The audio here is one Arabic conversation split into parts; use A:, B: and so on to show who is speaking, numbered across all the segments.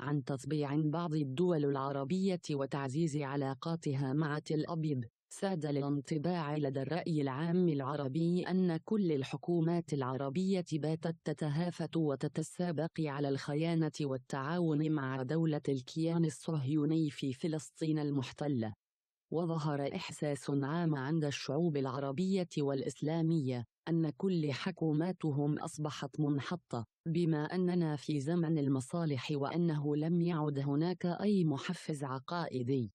A: عن تطبيع بعض الدول العربية وتعزيز علاقاتها مع تل أبيب ساد الانطباع لدى الرأي العام العربي أن كل الحكومات العربية باتت تتهافت وتتسابق على الخيانة والتعاون مع دولة الكيان الصهيوني في فلسطين المحتلة وظهر إحساس عام عند الشعوب العربية والإسلامية أن كل حكوماتهم أصبحت منحطة بما أننا في زمن المصالح وأنه لم يعد هناك أي محفز عقائدي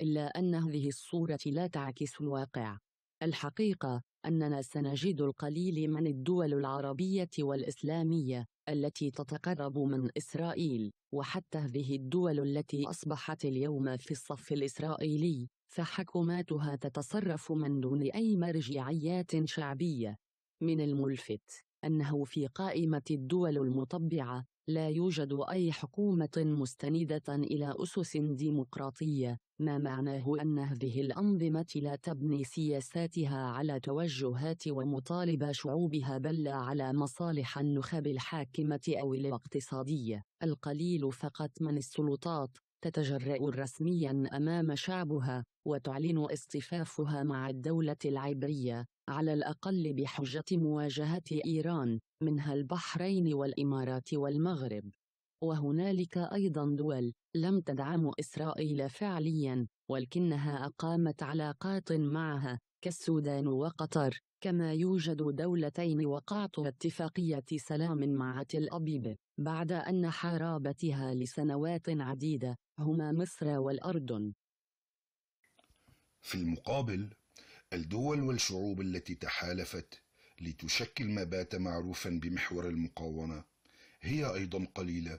A: إلا أن هذه الصورة لا تعكس الواقع الحقيقة أننا سنجد القليل من الدول العربية والإسلامية التي تتقرب من إسرائيل وحتى هذه الدول التي أصبحت اليوم في الصف الإسرائيلي فحكوماتها تتصرف من دون أي مرجعيات شعبية من الملفت أنه في قائمة الدول المطبعة لا يوجد أي حكومة مستندة إلى أسس ديمقراطية ما معناه أن هذه الأنظمة لا تبني سياساتها على توجهات ومطالب شعوبها بل على مصالح النخب الحاكمة أو الاقتصادية القليل فقط من السلطات تتجرأ رسميا أمام شعبها وتعلن اصطفافها مع الدولة العبرية على الأقل بحجة مواجهة إيران منها البحرين والإمارات والمغرب وهنالك أيضا دول لم تدعم إسرائيل فعليا ولكنها أقامت علاقات معها كالسودان وقطر كما يوجد دولتين وقعت اتفاقية سلام مع تل أبيب بعد أن حاربتها لسنوات عديدة هما مصر والأردن
B: في المقابل الدول والشعوب التي تحالفت لتشكل ما بات معروفا بمحور المقاومة هي أيضا قليلة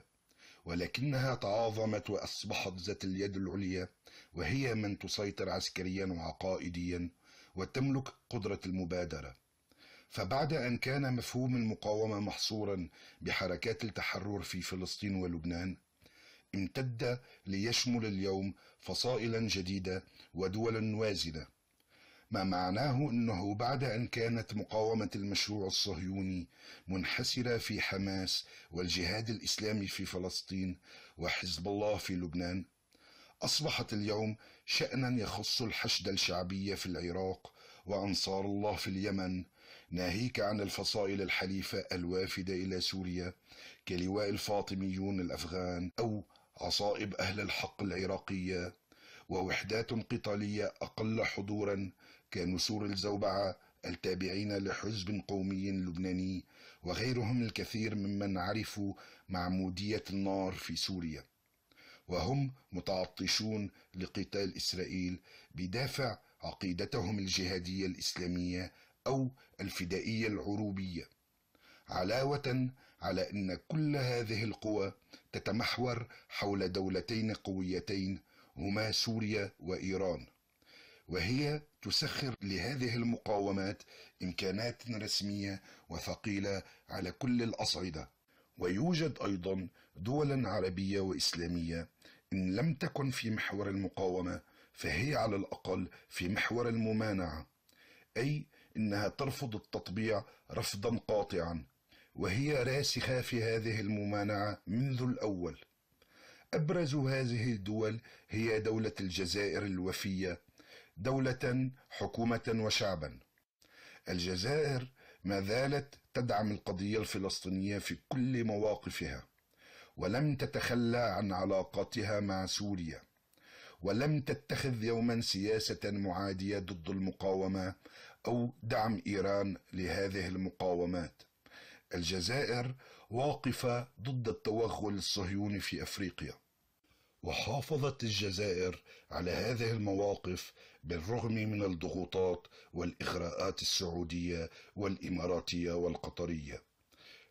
B: ولكنها تعاظمت وأصبحت ذات اليد العليا وهي من تسيطر عسكريا وعقائديا وتملك قدرة المبادرة فبعد أن كان مفهوم المقاومة محصورا بحركات التحرر في فلسطين ولبنان امتد ليشمل اليوم فصائلا جديدة ودولا وازنة ما معناه أنه بعد أن كانت مقاومة المشروع الصهيوني منحسرة في حماس والجهاد الإسلامي في فلسطين وحزب الله في لبنان أصبحت اليوم شأنا يخص الحشد الشعبية في العراق وأنصار الله في اليمن ناهيك عن الفصائل الحليفة الوافدة إلى سوريا كلواء الفاطميون الأفغان أو عصائب أهل الحق العراقية ووحدات قتالية أقل حضورا كنسور الزوبعة التابعين لحزب قومي لبناني وغيرهم الكثير ممن عرفوا معمودية النار في سوريا وهم متعطشون لقتال اسرائيل بدافع عقيدتهم الجهاديه الاسلاميه او الفدائيه العروبيه علاوه على ان كل هذه القوى تتمحور حول دولتين قويتين هما سوريا وايران وهي تسخر لهذه المقاومات امكانات رسميه وثقيله على كل الاصعده ويوجد أيضا دولا عربية وإسلامية إن لم تكن في محور المقاومة فهي على الأقل في محور الممانعة أي إنها ترفض التطبيع رفضا قاطعا وهي راسخة في هذه الممانعة منذ الأول أبرز هذه الدول هي دولة الجزائر الوفية دولة حكومة وشعبا الجزائر ما زالت تدعم القضية الفلسطينية في كل مواقفها ولم تتخلى عن علاقاتها مع سوريا ولم تتخذ يوما سياسة معادية ضد المقاومة أو دعم إيران لهذه المقاومات الجزائر واقفة ضد التوغل الصهيوني في أفريقيا وحافظت الجزائر على هذه المواقف بالرغم من الضغوطات والإغراءات السعودية والإماراتية والقطرية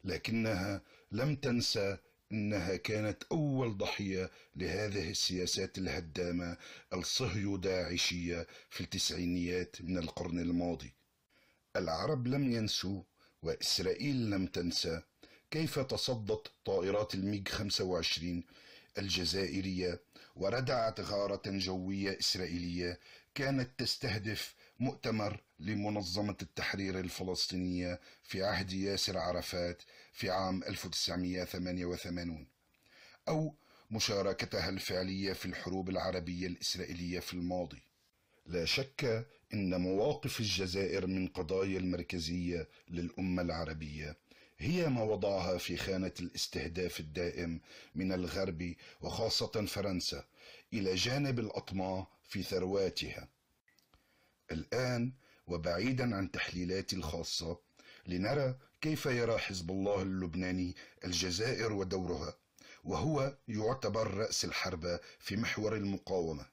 B: لكنها لم تنسى انها كانت اول ضحيه لهذه السياسات الهدامه الصهيو داعشيه في التسعينيات من القرن الماضي العرب لم ينسوا واسرائيل لم تنسى كيف تصدت طائرات الميج 25 الجزائرية وردعت غارة جوية إسرائيلية كانت تستهدف مؤتمر لمنظمة التحرير الفلسطينية في عهد ياسر عرفات في عام 1988 أو مشاركتها الفعلية في الحروب العربية الإسرائيلية في الماضي لا شك ان مواقف الجزائر من قضايا المركزيه للامه العربيه هي ما وضعها في خانه الاستهداف الدائم من الغرب وخاصه فرنسا الى جانب الاطماع في ثرواتها الان وبعيدا عن تحليلاتي الخاصه لنرى كيف يرى حزب الله اللبناني الجزائر ودورها وهو يعتبر راس الحربه في محور المقاومه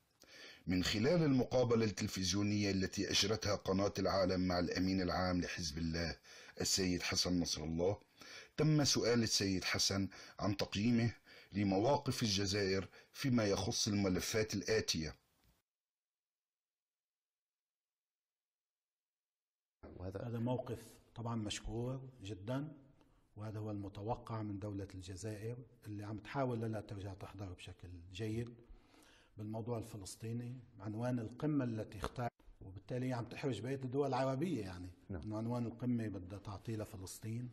B: من خلال المقابلة التلفزيونية التي أجرتها قناة العالم مع الأمين العام لحزب الله السيد حسن نصر الله تم سؤال السيد حسن عن تقييمه لمواقف الجزائر فيما يخص الملفات الآتية وهذا
C: هذا موقف طبعا مشكور جدا وهذا هو المتوقع من دولة الجزائر اللي عم تحاول لا ترجع تحضر بشكل جيد بالموضوع الفلسطيني عنوان القمة التي اختار وبالتالي عم تحرج بقية الدول العربية يعني نعم. انه عنوان القمة بدها تعطيه لفلسطين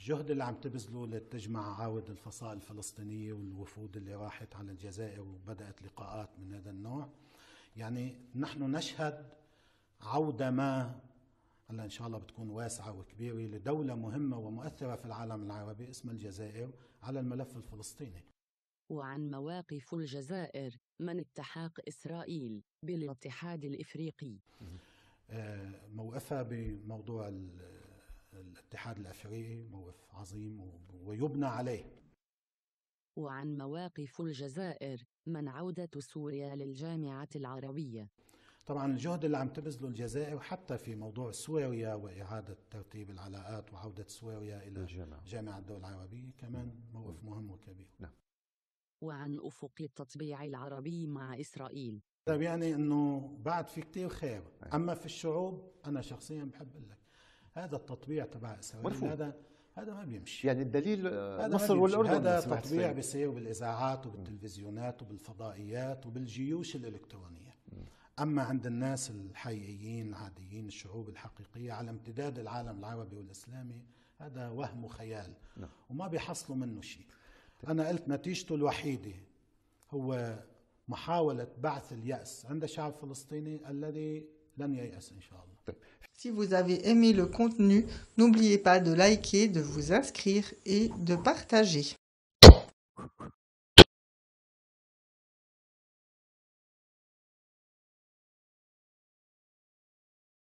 C: الجهد اللي عم تبذله لتجمع عاود الفصائل الفلسطينية والوفود اللي راحت على الجزائر وبدأت لقاءات من هذا النوع يعني نحن نشهد عودة ما هلا ان شاء الله بتكون واسعه وكبيره لدوله مهمه ومؤثره في العالم العربي اسمها الجزائر على الملف
A: الفلسطيني وعن مواقف الجزائر من التحاق إسرائيل بالاتحاد الإفريقي
C: آه، موقفها بموضوع الاتحاد الأفريقي موقف عظيم ويبنى عليه
A: وعن مواقف الجزائر من عودة سوريا للجامعة العربية
C: طبعا الجهد اللي عم تبذله الجزائر حتى في موضوع سوريا وإعادة ترتيب العلاقات وعودة سوريا إلى جامعة الدول العربية كمان موقف مهم وكبير نعم.
A: وعن أفق التطبيع العربي مع إسرائيل طيب
C: يعني أنه بعد في كثير خير أما في الشعوب أنا شخصيا بحب اقول لك هذا التطبيع تبع إسرائيل هذا هذا ما بيمشي يعني الدليل آه، مصر والاردن هذا تطبيع بيصير بالاذاعات وبالتلفزيونات وبالفضائيات وبالجيوش الالكترونيه اما عند الناس الحقيقيين العاديين الشعوب الحقيقيه على امتداد العالم العربي والاسلامي هذا وهم وخيال نعم. وما بيحصلوا منه شيء
A: Si vous avez aimé le
C: contenu, n'oubliez pas de liker, de vous inscrire et de partager.